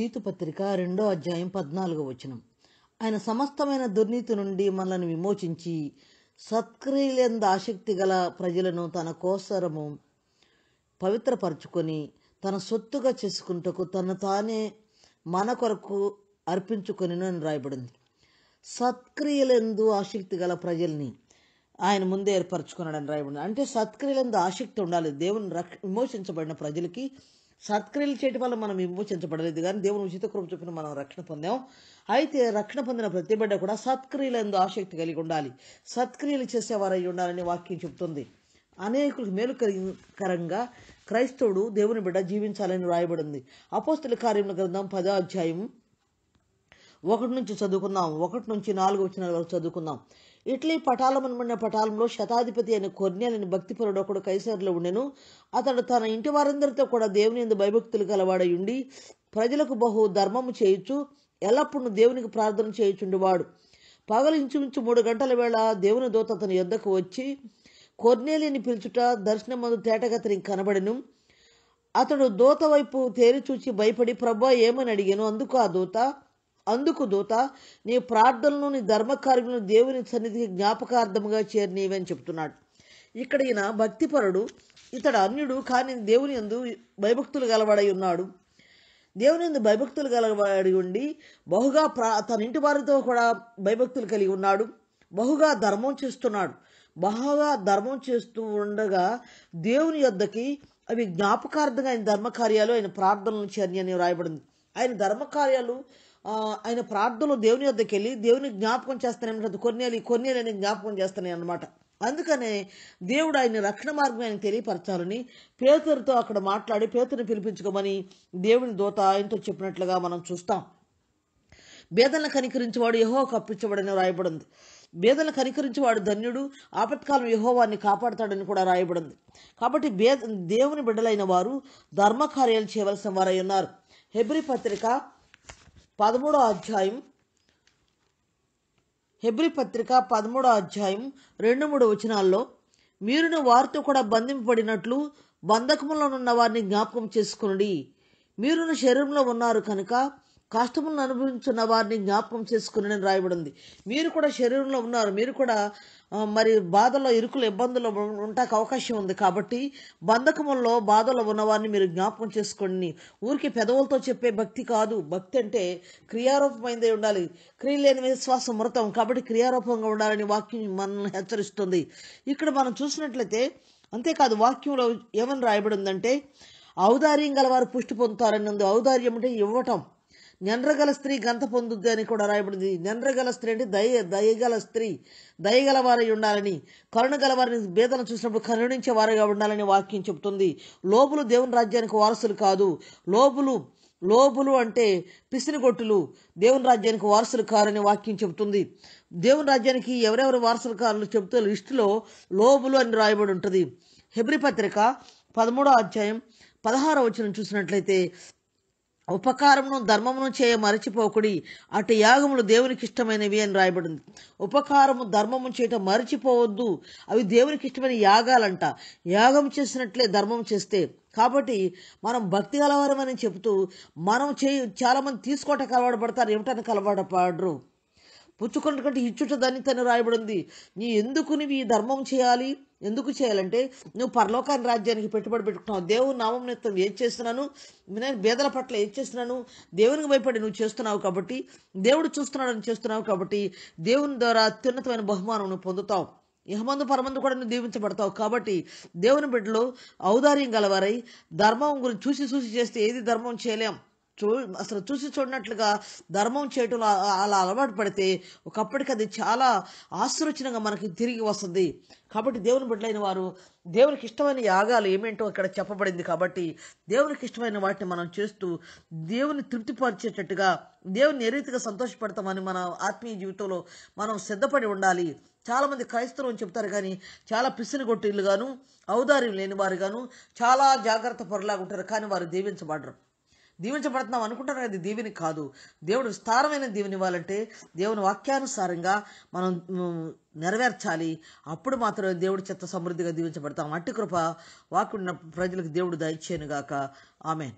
తీతు పత్రిక రెండో అధ్యాయం పద్నాలుగో వచనం ఆయన సమస్తమైన దుర్నీతి నుండి మనల్ని విమోచించి సత్క్రియలంద ఆసక్తి గల ప్రజలను తన కోసరము పవిత్రపరచుకొని తన సొత్తుగా చేసుకుంటకు తను తానే మన కొరకు అర్పించుకొని అని రాయబడింది సత్క్రియలందు ఆసక్తి గల ప్రజల్ని ఆయన ముందే ఏర్పరచుకున్నాడని రాయబడింది అంటే సత్క్రియలందు ఆసక్తి ఉండాలి దేవుని రక్ష విమోచించబడిన ప్రజలకి సత్క్రియలు చేయటం వల్ల మనం విమోచించబడలేదు కానీ దేవుని ఉచిత కృప చొప్పున మనం రక్షణ పొందాం అయితే రక్షణ పొందిన ప్రతి బిడ్డ కూడా ఎందు ఆసక్తి కలిగి ఉండాలి సత్క్రియలు చేసేవారై ఉండాలని వాక్యం చెబుతుంది అనేకులకు మేలుకరంగా క్రైస్తవుడు దేవుని బిడ్డ జీవించాలని రాయబడింది అపోస్తుల కార్యముల గ్రంథం పదో అధ్యాయం ఒకటి నుంచి చదువుకుందాం ఒకటి నుంచి నాలుగు వచ్చిన వరకు చదువుకుందాం ఇట్లీ పటాలమనబడిన పటాలంలో శతాధిపతి అయిన కొర్నేలని భక్తిపరుడు ఒకడు కైసరులో ఉండెను అతడు తన ఇంటి వారందరితో కూడా దేవుని ఎందు భయభక్తులు కలవాడయుండి ప్రజలకు బహు ధర్మము చేయొచ్చు ఎల్లప్పుడూ దేవునికి ప్రార్థన చేయుచుండేవాడు పగలు ఇంచుమించు మూడు గంటల వేళ దేవుని దూత అతని యొద్దకు వచ్చి కొర్నేలిని పిలుచుట దర్శనం మందు తేటగా కనబడెను అతడు దూత వైపు చూచి భయపడి ప్రభా ఏమని అడిగాను అందుకు ఆ దూత అందుకు దూత నీ ప్రార్థనలు నీ ధర్మకార్యములను దేవుని సన్నిధికి జ్ఞాపకార్థముగా చేరినీవని చెప్తున్నాడు ఇక్కడ ఈయన భక్తిపరుడు ఇతడు అన్యుడు కానీ దేవుని ఎందు భయభక్తులు గలవాడై ఉన్నాడు దేవుని ఎందు భయభక్తులు గలవాడి ఉండి బహుగా ప్రా తన ఇంటి వారితో కూడా భయభక్తులు కలిగి ఉన్నాడు బహుగా ధర్మం చేస్తున్నాడు బహుగా ధర్మం చేస్తూ ఉండగా దేవుని యొద్దకి అవి జ్ఞాపకార్థంగా ఆయన ధర్మకార్యాలు ఆయన ప్రార్థనలు చేరి అని వ్రాయబడింది ఆయన ధర్మకార్యాలు ఆయన ప్రార్థనలో దేవుని వద్దకు వెళ్ళి దేవుని జ్ఞాపకం చేస్తానన్నమాట కొన్నేలు అని జ్ఞాపకం చేస్తానే అనమాట అందుకనే దేవుడు ఆయన రక్షణ మార్గం ఆయన తెలియపరచాలని పేతురితో అక్కడ మాట్లాడి పేతుని పిలిపించుకోమని దేవుని దూత ఆయనతో చెప్పినట్లుగా మనం చూస్తాం బేదలను కనికరించేవాడు యహో కప్పించబడని రాయబడింది బేదలను కనికరించేవాడు ధన్యుడు ఆపత్కాలం వారిని కాపాడతాడని కూడా రాయబడింది కాబట్టి బే దేవుని బిడ్డలైన వారు ధర్మకార్యాలు చేయవలసిన వారై ఉన్నారు హెబ్రి పత్రిక పదమూడో అధ్యాయం హెబ్రి పత్రిక పదమూడో అధ్యాయం రెండు మూడు వచనాల్లో మీరును వారితో కూడా బంధింపబడినట్లు ఉన్న వారిని జ్ఞాపకం చేసుకుని మీరును శరీరంలో ఉన్నారు కనుక కష్టమును అనుభవించున్న వారిని జ్ఞాపకం చేసుకునని రాయబడింది మీరు కూడా శరీరంలో ఉన్నారు మీరు కూడా మరి బాధలో ఇరుకులు ఇబ్బందులు ఉంటాక అవకాశం ఉంది కాబట్టి బంధకముల్లో బాధలో ఉన్నవారిని మీరు జ్ఞాపకం చేసుకోండి ఊరికి పెదవులతో చెప్పే భక్తి కాదు భక్తి అంటే క్రియారూపమైందే ఉండాలి క్రియ లేని విశ్వాస మృతం కాబట్టి క్రియారూపంగా ఉండాలని వాక్యం మనల్ని హెచ్చరిస్తుంది ఇక్కడ మనం చూసినట్లయితే అంతేకాదు వాక్యంలో ఏమని రాయబడిందంటే ఔదార్యం గల వారు పుష్టి పొందుతారని ఉంది ఔదార్యం అంటే ఇవ్వటం నెండ్రగల స్త్రీ గంత పొందుద్ది అని కూడా రాయబడింది నెండ్రగల స్త్రీ అంటే దయ దయగల స్త్రీ దయగల వారై ఉండాలని కరుణ గల వారిని బేదలను చూసినప్పుడు కరుణించే వారిగా ఉండాలని వాక్యం చెబుతుంది లోపులు దేవుని రాజ్యానికి వారసులు కాదు లోపులు లోపులు అంటే పిసినిగొట్టులు దేవుని రాజ్యానికి వారసులు కారని వాక్యం చెబుతుంది దేవుని రాజ్యానికి ఎవరెవరు వారసులు కారని చెబుతూ లిస్టులో లోపులు అని రాయబడి ఉంటుంది హెబ్రి పత్రిక పదమూడో అధ్యాయం పదహారో వచ్చిన చూసినట్లయితే ఉపకారమును ధర్మమును చేయ మరచిపోకుడి అటు యాగములు దేవునికి ఇష్టమైనవి అని రాయబడింది ఉపకారము ధర్మము చేయటం మరచిపోవద్దు అవి దేవునికి ఇష్టమైన యాగాలంట యాగం చేసినట్లే ధర్మం చేస్తే కాబట్టి మనం భక్తి కలవరమని చెబుతూ మనం చే చాలామంది తీసుకోవటం కలవాడబడతారు పడతారు ఇవ్వటానికి అలవాటు పడరు ఇచ్చుట దాన్ని తను రాయబడింది నీ ఎందుకు నువ్వు ఈ ధర్మం చేయాలి ఎందుకు చేయాలంటే నువ్వు పరలోకాన్ని రాజ్యానికి పెట్టుబడి పెట్టుకున్నావు దేవుని నామం నిమిత్తం ఏం చేస్తున్నాను నేను బేదల పట్ల ఏం చేస్తున్నాను దేవునికి భయపడి నువ్వు చేస్తున్నావు కాబట్టి దేవుడు చూస్తున్నాడు అని చేస్తున్నావు కాబట్టి దేవుని ద్వారా అత్యున్నతమైన బహుమానం నువ్వు పొందుతావు ఇహమందు పరమందు కూడా నువ్వు దీవించబడతావు కాబట్టి దేవుని బిడ్డలో ఔదార్యం గలవారై ధర్మం గురించి చూసి చూసి చేస్తే ఏది ధర్మం చేయలేం చూ అసలు చూసి చూడనట్లుగా ధర్మం చేయటం అలా అలవాటు పడితే ఒకప్పటికి అది చాలా ఆశ్రోచనంగా మనకి తిరిగి వస్తుంది కాబట్టి దేవుని బిడ్డలైన వారు దేవునికి ఇష్టమైన యాగాలు ఏమేంటో ఇక్కడ చెప్పబడింది కాబట్టి దేవునికి ఇష్టమైన వాటిని మనం చేస్తూ దేవుని తృప్తిపరిచేటట్టుగా దేవుని ఎరీతిగా రీతిగా సంతోషపడతామని మన ఆత్మీయ జీవితంలో మనం సిద్ధపడి ఉండాలి చాలామంది క్రైస్తవులు చెప్తారు కానీ చాలా పిసిని గాను ఔదార్యం లేని వారుగాను చాలా జాగ్రత్త పొరలాగా ఉంటారు కానీ వారు దీవించబడరు దీవించబడుతున్నాం అనుకుంటారు అది దీవిని కాదు దేవుడు విస్తారమైన దీవిని ఇవ్వాలంటే దేవుని వాక్యానుసారంగా మనం నెరవేర్చాలి అప్పుడు మాత్రమే దేవుడి చెత్త సమృద్ధిగా దీవించబడతాం అట్టి కృప వాకున్న ప్రజలకు దేవుడు దయచేయనుగాక ఆమె